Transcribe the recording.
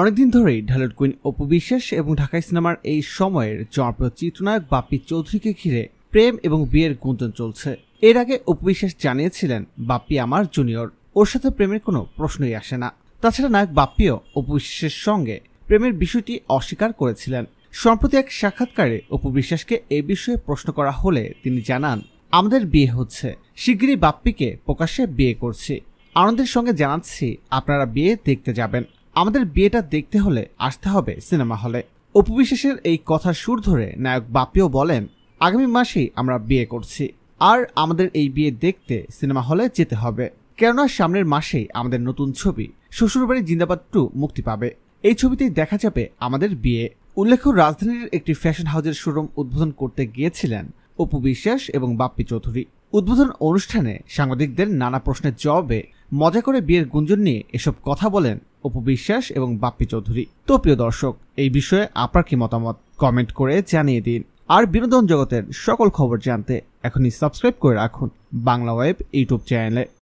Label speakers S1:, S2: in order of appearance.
S1: অনেকদিন ধরেই ঢালের কুইন অপু বিশ্বাস এবং ঢাকাই সিনেমার এই সময়ের জনপ্রিয় চিত্রনায়ক বাপি চৌধুরীকে ঘিরে প্রেম এবং বিয়ের গুঞ্জন চলছে এর আগে অপু বিশ্বাস জানিয়েছিলেন বাপি আমার জুনিয়র ওর সাথে প্রেমের কোনো প্রশ্নই আসে না তাছাড়া নায়ক বাপ্পিও অপু বিশ্বাসের সঙ্গে প্রেমের বিষয়টি অস্বীকার করেছিলেন সম্প্রতি এক সাক্ষাৎকারে অপু বিশ্বাসকে এ বিষয়ে প্রশ্ন করা হলে তিনি জানান আমাদের বিয়ে হচ্ছে শিগগিরই বাপ্পিকে প্রকাশ্যে বিয়ে করছি আনন্দের সঙ্গে জানাচ্ছি আপনারা বিয়ে দেখতে যাবেন আমাদের বিয়েটা দেখতে হলে আসতে হবে সিনেমা হলে উপবিশেষের এই কথার সুর ধরে নায়ক বাপিও বলেন আগামী মাসেই আমরা বিয়ে করছি আর আমাদের এই বিয়ে দেখতে সিনেমা হলে যেতে হবে কেননা সামনের মাসেই আমাদের নতুন ছবি শ্বশুরবাড়ি জিন্দাবাদ টু মুক্তি পাবে এই ছবিতেই দেখা যাবে আমাদের বিয়ে উল্লেখ্য রাজধানীর একটি ফ্যাশন হাউজের শোরুম উদ্বোধন করতে গিয়েছিলেন অপু বিশ্বাস এবং বাপ্পি চৌধুরী উদ্বোধন অনুষ্ঠানে সাংবাদিকদের নানা প্রশ্নের জবাবে মজা করে বিয়ের গুঞ্জন নিয়ে এসব কথা বলেন অপু বিশ্বাস এবং বাপ্পি চৌধুরী তো প্রিয় দর্শক এই বিষয়ে আপনার কি মতামত কমেন্ট করে জানিয়ে দিন আর বিনোদন জগতের সকল খবর জানতে এখনই সাবস্ক্রাইব করে রাখুন বাংলা ওয়েব ইউটিউব চ্যানেলে